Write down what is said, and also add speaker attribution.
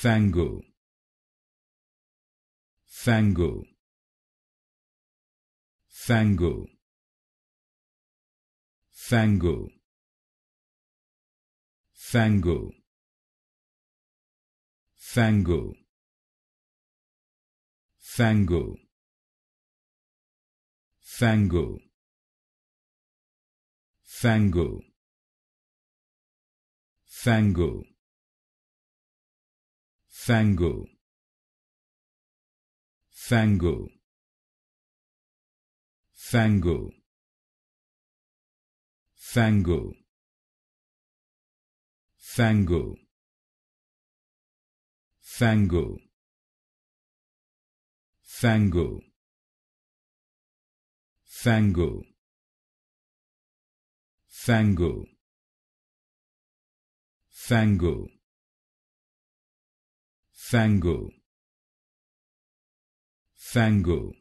Speaker 1: fango fango fango fango fango fango fango fango fango fango fango fango fango fango fango fango fango fango fango fango Fango Fango